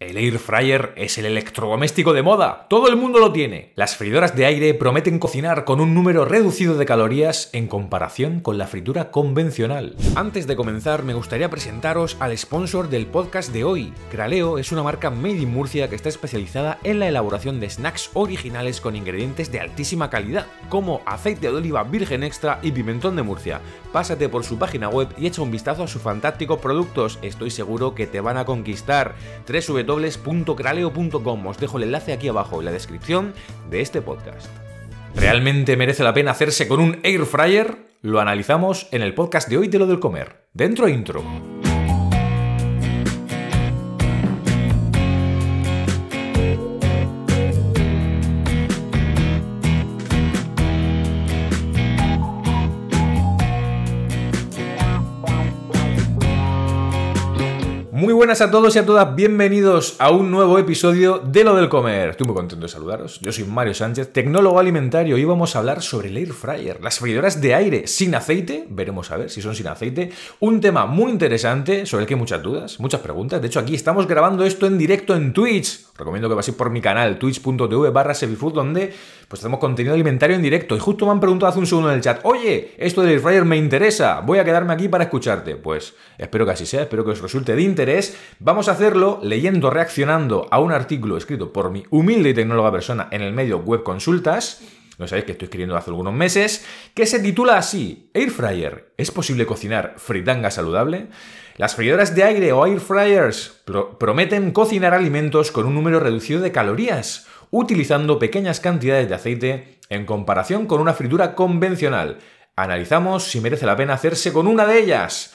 El air fryer es el electrodoméstico de moda, todo el mundo lo tiene. Las fridoras de aire prometen cocinar con un número reducido de calorías en comparación con la fritura convencional. Antes de comenzar, me gustaría presentaros al sponsor del podcast de hoy. Craleo es una marca made in Murcia que está especializada en la elaboración de snacks originales con ingredientes de altísima calidad, como aceite de oliva virgen extra y pimentón de Murcia, pásate por su página web y echa un vistazo a sus fantásticos productos, estoy seguro que te van a conquistar. www.craleo.com, os dejo el enlace aquí abajo en la descripción de este podcast. ¿Realmente merece la pena hacerse con un air fryer? Lo analizamos en el podcast de hoy de lo del comer, dentro intro. buenas a todos y a todas, bienvenidos a un nuevo episodio de Lo del Comer. Estoy muy contento de saludaros. Yo soy Mario Sánchez, tecnólogo alimentario, y vamos a hablar sobre el air fryer, las freidoras de aire sin aceite, veremos a ver si son sin aceite. Un tema muy interesante sobre el que hay muchas dudas, muchas preguntas. De hecho, aquí estamos grabando esto en directo en Twitch recomiendo que paséis por mi canal twitch.tv barra sevifood donde pues tenemos contenido alimentario en directo. Y justo me han preguntado hace un segundo en el chat, oye, esto del fryer me interesa, voy a quedarme aquí para escucharte. Pues espero que así sea, espero que os resulte de interés. Vamos a hacerlo leyendo, reaccionando a un artículo escrito por mi humilde y tecnóloga persona en el medio web consultas no sabéis que estoy escribiendo hace algunos meses, que se titula así, Air Fryer, ¿es posible cocinar fritanga saludable? Las freidoras de aire o air fryers prometen cocinar alimentos con un número reducido de calorías, utilizando pequeñas cantidades de aceite en comparación con una fritura convencional. Analizamos si merece la pena hacerse con una de ellas.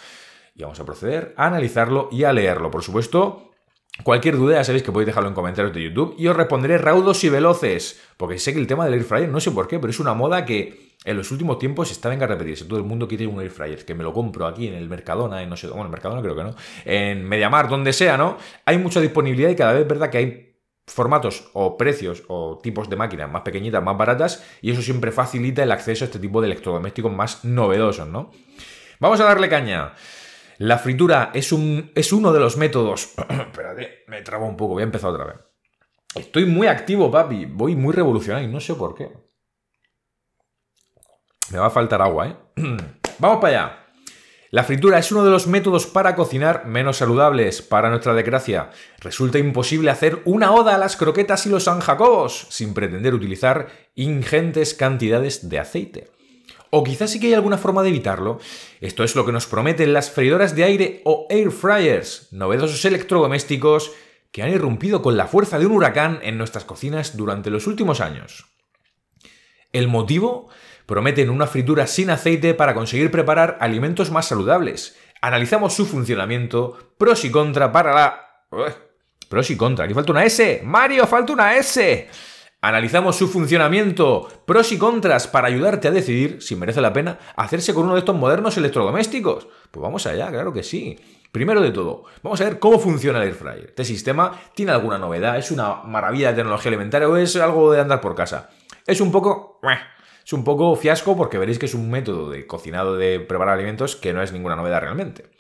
Y vamos a proceder a analizarlo y a leerlo. Por supuesto, Cualquier duda ya sabéis que podéis dejarlo en comentarios de YouTube y os responderé raudos y veloces, porque sé que el tema del air fryer, no sé por qué, pero es una moda que en los últimos tiempos está venga a repetirse. Todo el mundo quiere un air fryer, que me lo compro aquí en el Mercadona, en no sé, bueno, en el Mercadona creo que no, en Mediamar, donde sea, ¿no? Hay mucha disponibilidad y cada vez es verdad que hay formatos o precios o tipos de máquinas más pequeñitas, más baratas, y eso siempre facilita el acceso a este tipo de electrodomésticos más novedosos, ¿no? Vamos a darle caña. La fritura es, un, es uno de los métodos. Espérate, me trabo un poco, voy a empezar otra vez. Estoy muy activo, papi. Voy muy revolucionario no sé por qué. Me va a faltar agua, ¿eh? Vamos para allá. La fritura es uno de los métodos para cocinar menos saludables, para nuestra desgracia. Resulta imposible hacer una oda a las croquetas y los San sin pretender utilizar ingentes cantidades de aceite. O quizás sí que hay alguna forma de evitarlo. Esto es lo que nos prometen las freidoras de aire o air fryers, novedosos electrodomésticos que han irrumpido con la fuerza de un huracán en nuestras cocinas durante los últimos años. El motivo? Prometen una fritura sin aceite para conseguir preparar alimentos más saludables. Analizamos su funcionamiento, pros y contra para la... pros y contra, aquí falta una S. Mario, falta una S. Analizamos su funcionamiento, pros y contras para ayudarte a decidir si merece la pena hacerse con uno de estos modernos electrodomésticos. Pues vamos allá, claro que sí. Primero de todo, vamos a ver cómo funciona el air Este sistema tiene alguna novedad, es una maravilla de tecnología alimentaria o es algo de andar por casa. Es un poco... Es un poco fiasco porque veréis que es un método de cocinado de preparar alimentos que no es ninguna novedad realmente.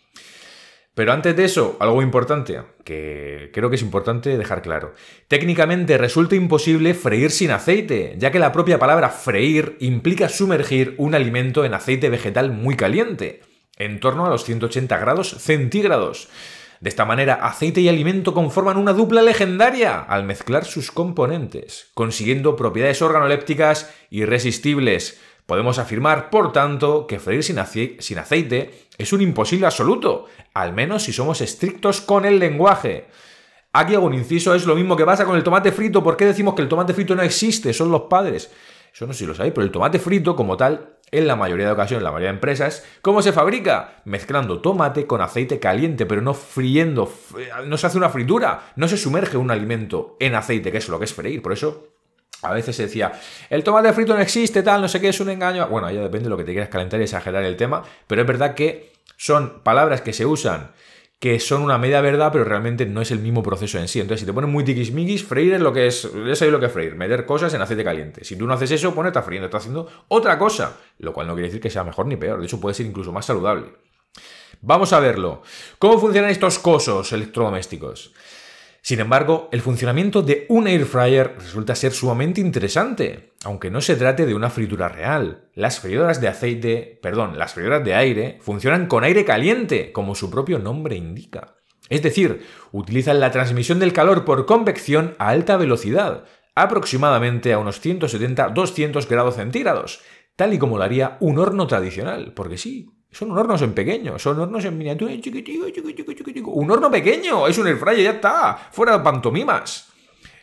Pero antes de eso, algo importante, que creo que es importante dejar claro. Técnicamente resulta imposible freír sin aceite, ya que la propia palabra freír implica sumergir un alimento en aceite vegetal muy caliente, en torno a los 180 grados centígrados. De esta manera, aceite y alimento conforman una dupla legendaria al mezclar sus componentes, consiguiendo propiedades organolépticas irresistibles, Podemos afirmar, por tanto, que freír sin, aceite es un imposible absoluto, al menos si somos estrictos con el lenguaje. Aquí hago un inciso, es lo mismo que pasa con el tomate frito. ¿Por qué decimos que el tomate frito no existe? Son los padres. Eso no sé si lo sabéis, pero el tomate frito como tal, en la mayoría de ocasiones, en la mayoría de empresas, ¿cómo se fabrica? Mezclando tomate con aceite caliente, pero no friendo. No se hace una fritura, no se sumerge un alimento en aceite, que es lo que es freír. Por eso a veces se decía, el tomate frito no existe, tal, no sé qué, es un engaño. Bueno, ya depende de lo que te quieras calentar y exagerar el tema, pero es verdad que son palabras que se usan que son una media verdad, pero realmente no es el mismo proceso en sí. Entonces, si te ponen muy tiquismiquis, freír es lo que es, ya sabéis lo que es freír, meter cosas en aceite caliente. Si tú no haces eso, pone, pues estás friendo, estás haciendo otra cosa, lo cual no quiere decir que sea mejor ni peor, de hecho puede ser incluso más saludable. Vamos a verlo. ¿Cómo funcionan estos cosos electrodomésticos? Sin embargo, el funcionamiento de un air fryer resulta ser sumamente interesante, aunque no se trate de una fritura real. Las freidoras de aceite, perdón, las freidoras de aire funcionan con aire caliente, como su propio nombre indica. Es decir, utilizan la transmisión del calor por convección a alta velocidad, aproximadamente a unos 170-200 grados centígrados, tal y como lo haría un horno tradicional, porque sí, son hornos en pequeño, son hornos en miniatura, Un horno pequeño, es un air fryer, ya está, fuera de pantomimas.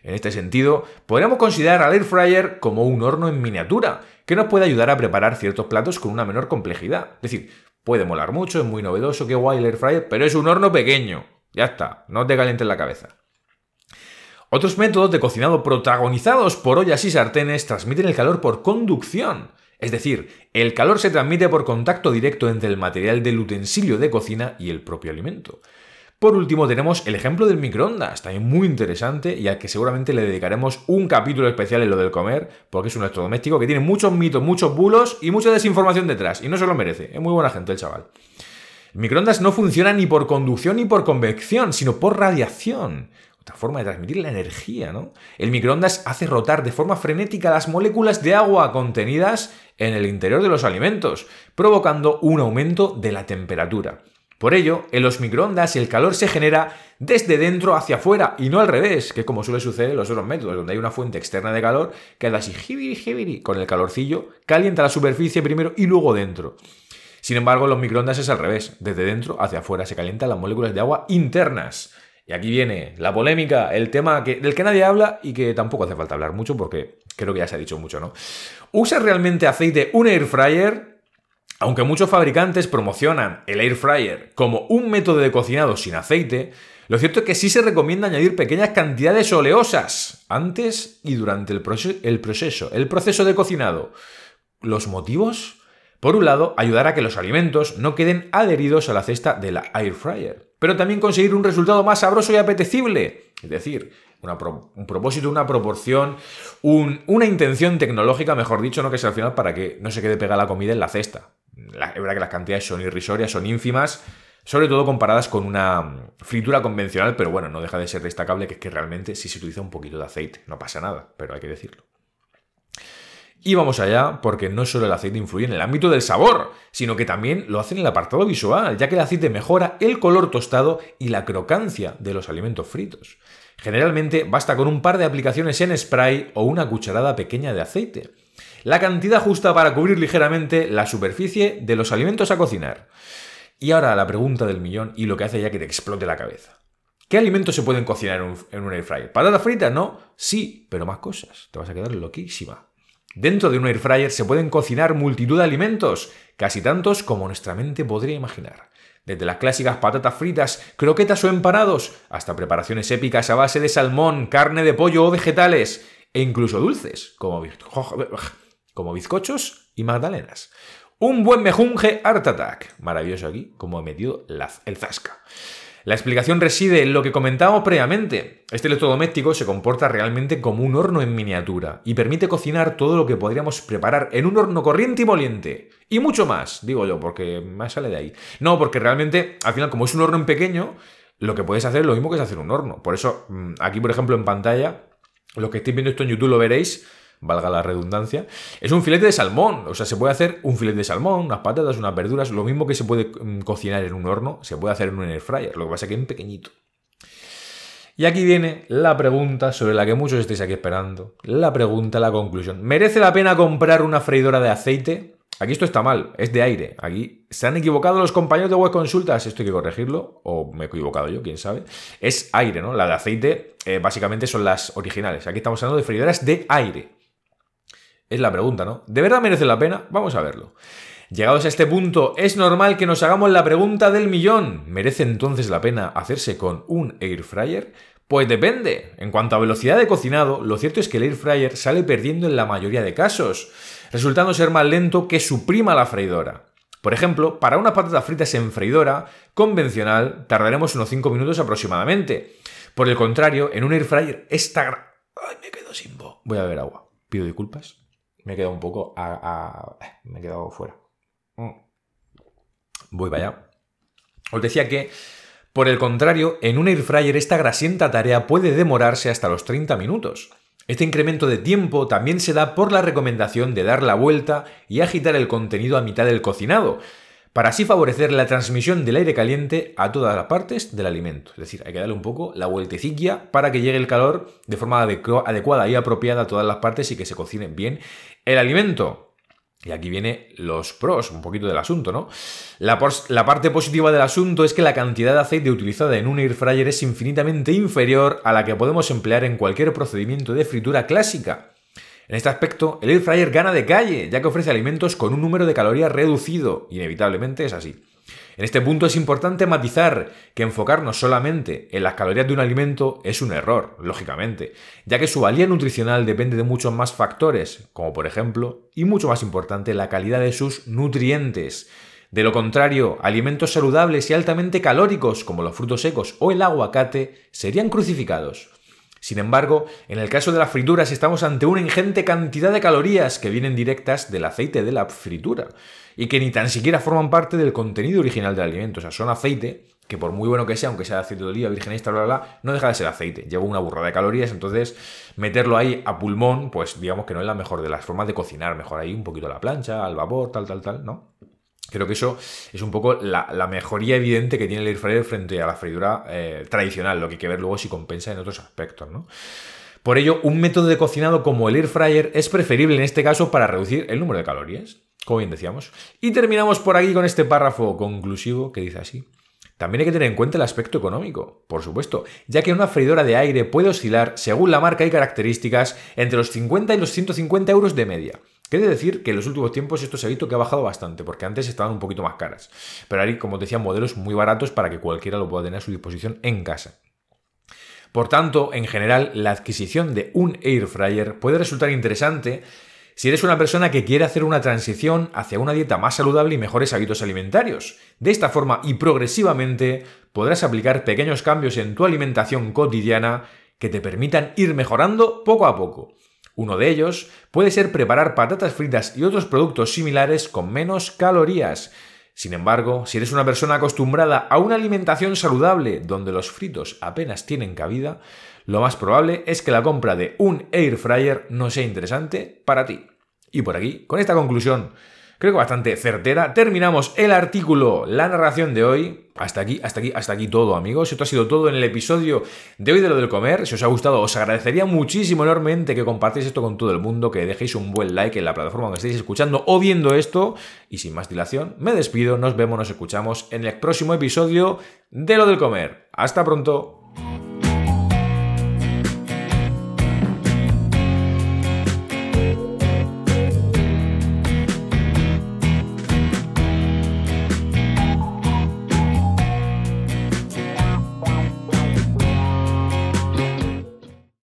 En este sentido, podríamos considerar al air fryer como un horno en miniatura, que nos puede ayudar a preparar ciertos platos con una menor complejidad. Es decir, puede molar mucho, es muy novedoso, qué guay el air fryer, pero es un horno pequeño. Ya está, no te calientes la cabeza. Otros métodos de cocinado protagonizados por ollas y sartenes transmiten el calor por conducción, es decir, el calor se transmite por contacto directo entre el material del utensilio de cocina y el propio alimento. Por último, tenemos el ejemplo del microondas, también muy interesante y al que seguramente le dedicaremos un capítulo especial en lo del comer, porque es un electrodoméstico que tiene muchos mitos, muchos bulos y mucha desinformación detrás, y no se lo merece. Es muy buena gente el chaval. microondas no funciona ni por conducción ni por convección, sino por radiación. La forma de transmitir la energía, ¿no? El microondas hace rotar de forma frenética las moléculas de agua contenidas en el interior de los alimentos, provocando un aumento de la temperatura. Por ello, en los microondas el calor se genera desde dentro hacia afuera y no al revés, que es como suele suceder en los otros métodos, donde hay una fuente externa de calor que da así jibiri, jibiri, con el calorcillo, calienta la superficie primero y luego dentro. Sin embargo, en los microondas es al revés, desde dentro hacia afuera se calientan las moléculas de agua internas, y aquí viene la polémica, el tema del que nadie habla y que tampoco hace falta hablar mucho porque creo que ya se ha dicho mucho, ¿no? ¿Usa realmente aceite un air fryer? Aunque muchos fabricantes promocionan el air fryer como un método de cocinado sin aceite, lo cierto es que sí se recomienda añadir pequeñas cantidades oleosas antes y durante el, proceso, el proceso, de cocinado. ¿Los motivos? Por un lado, ayudar a que los alimentos no queden adheridos a la cesta de la air fryer pero también conseguir un resultado más sabroso y apetecible. Es decir, un propósito, una proporción, una intención tecnológica, mejor dicho, no que sea al final para que no se quede pegada la comida en la cesta. La, es verdad que las cantidades son irrisorias, son ínfimas, sobre todo comparadas con una fritura convencional, pero bueno, no deja de ser destacable que es que realmente si se utiliza un poquito de aceite, no pasa nada, pero hay que decirlo. Y vamos allá, porque no solo el aceite influye en el ámbito del sabor, sino que también lo hace en el apartado visual, ya que el aceite mejora el color tostado y la crocancia de los alimentos fritos. Generalmente basta con un par de aplicaciones en spray o una cucharada pequeña de aceite. La cantidad justa para cubrir ligeramente la superficie de los alimentos a cocinar. Y ahora la pregunta del millón y lo que hace ya que te explote la cabeza. ¿Qué alimentos se pueden cocinar en un, air fryer? ¿Patatas fritas? No. Sí, pero más cosas. Te vas a quedar loquísima. Dentro de un air fryer se pueden cocinar multitud de alimentos, casi tantos como nuestra mente podría imaginar. Desde las clásicas patatas fritas, croquetas o empanados, hasta preparaciones épicas a base de salmón, carne de pollo o vegetales, e incluso dulces, como, como bizcochos y magdalenas. Un buen mejunje Art Attack. Maravilloso aquí, como he metido el zasca. La explicación reside en lo que comentábamos previamente. Este electrodoméstico se comporta realmente como un horno en miniatura y permite cocinar todo lo que podríamos preparar en un horno corriente y moliente. Y mucho más, digo yo, porque más sale de ahí. No, porque realmente, al final, como es un horno en pequeño, lo que puedes hacer es lo mismo que es hacer un horno. Por eso, mm, aquí, por ejemplo, en pantalla, los que estéis viendo esto en YouTube lo veréis, valga la redundancia, es un filete de salmón. O sea, se puede hacer un filete de salmón, unas patatas, unas verduras, lo mismo que se puede mm, cocinar en un horno, se puede hacer en un air fryer, lo que pasa es que en pequeñito. Y aquí viene la pregunta sobre la que muchos estáis aquí esperando. La pregunta, la conclusión. ¿Merece la pena comprar una freidora de aceite? Aquí esto está mal, es de aire. Aquí se han equivocado los compañeros de web consultas, esto hay que corregirlo, o me he equivocado yo, quién sabe. Es aire, ¿no? La de aceite eh, básicamente son las originales. Aquí estamos hablando de freidoras de aire. Es la pregunta, ¿no? ¿De verdad merece la pena? Vamos a verlo. Llegados a este punto, es normal que nos hagamos la pregunta del millón. ¿Merece entonces la pena hacerse con un air fryer? Pues depende. En cuanto a velocidad de cocinado, lo cierto es que el air fryer sale perdiendo en la mayoría de casos, resultando ser más lento que su prima la freidora. Por ejemplo, para unas patatas fritas en freidora convencional tardaremos unos 5 minutos aproximadamente. Por el contrario, en un air fryer esta... ¡Ay, me quedo sin voz! Voy a ver agua. Pido disculpas me he quedado un poco a, me he quedado fuera. Mm. Voy para allá. Os decía que, por el contrario, en un air fryer esta grasienta tarea puede demorarse hasta los 30 minutos. Este incremento de tiempo también se da por la recomendación de dar la vuelta y agitar el contenido a mitad del cocinado, para así favorecer la transmisión del aire caliente a todas las partes del alimento. Es decir, hay que darle un poco la vueltecilla para que llegue el calor de forma adecuada y apropiada a todas las partes y que se cocine bien el alimento. Y aquí viene los pros, un poquito del asunto, ¿no? La, la, parte positiva del asunto es que la cantidad de aceite utilizada en un air fryer es infinitamente inferior a la que podemos emplear en cualquier procedimiento de fritura clásica. En este aspecto, el air fryer gana de calle, ya que ofrece alimentos con un número de calorías reducido. Inevitablemente es así. En este punto es importante matizar que enfocarnos solamente en las calorías de un alimento es un error, lógicamente, ya que su valía nutricional depende de muchos más factores, como por ejemplo, y mucho más importante, la calidad de sus nutrientes. De lo contrario, alimentos saludables y altamente calóricos como los frutos secos o el aguacate serían crucificados. Sin embargo, en el caso de las frituras estamos ante una ingente cantidad de calorías que vienen directas del aceite de la fritura y que ni tan siquiera forman parte del contenido original del alimento. O sea, son aceite que por muy bueno que sea, aunque sea aceite de oliva virgen extra, bla, bla, bla, no deja de ser aceite. Lleva una burrada de calorías, entonces meterlo ahí a pulmón, pues digamos que no es la mejor de las formas de cocinar. Mejor ahí un poquito a la plancha, al vapor, tal, tal, tal, ¿no? Creo que eso es un poco la, mejoría evidente que tiene el air fryer frente a la freidura eh, tradicional, lo que hay que ver luego si compensa en otros aspectos, ¿no? Por ello, un método de cocinado como el air fryer es preferible en este caso para reducir el número de calorías, como bien decíamos. Y terminamos por aquí con este párrafo conclusivo que dice así. También hay que tener en cuenta el aspecto económico, por supuesto, ya que una freidora de aire puede oscilar, según la marca y características, entre los 50 y los 150 euros de media. Quiere decir que en los últimos tiempos esto se ha visto que ha bajado bastante, porque antes estaban un poquito más caras. Pero hay, como decía, modelos muy baratos para que cualquiera lo pueda tener a su disposición en casa. Por tanto, en general, la adquisición de un air fryer puede resultar interesante si eres una persona que quiere hacer una transición hacia una dieta más saludable y mejores hábitos alimentarios. De esta forma y progresivamente podrás aplicar pequeños cambios en tu alimentación cotidiana que te permitan ir mejorando poco a poco. Uno de ellos puede ser preparar patatas fritas y otros productos similares con menos calorías. Sin embargo, si eres una persona acostumbrada a una alimentación saludable donde los fritos apenas tienen cabida, lo más probable es que la compra de un air fryer no sea interesante para ti. Y por aquí, con esta conclusión, creo que bastante certera. Terminamos el artículo, la narración de hoy. Hasta aquí, hasta aquí, hasta aquí todo, amigos. Esto ha sido todo en el episodio de hoy de lo del comer. Si os ha gustado, os agradecería muchísimo enormemente que compartáis esto con todo el mundo, que dejéis un buen like en la plataforma donde estéis escuchando o viendo esto. Y sin más dilación, me despido, nos vemos, nos escuchamos en el próximo episodio de lo del comer. Hasta pronto.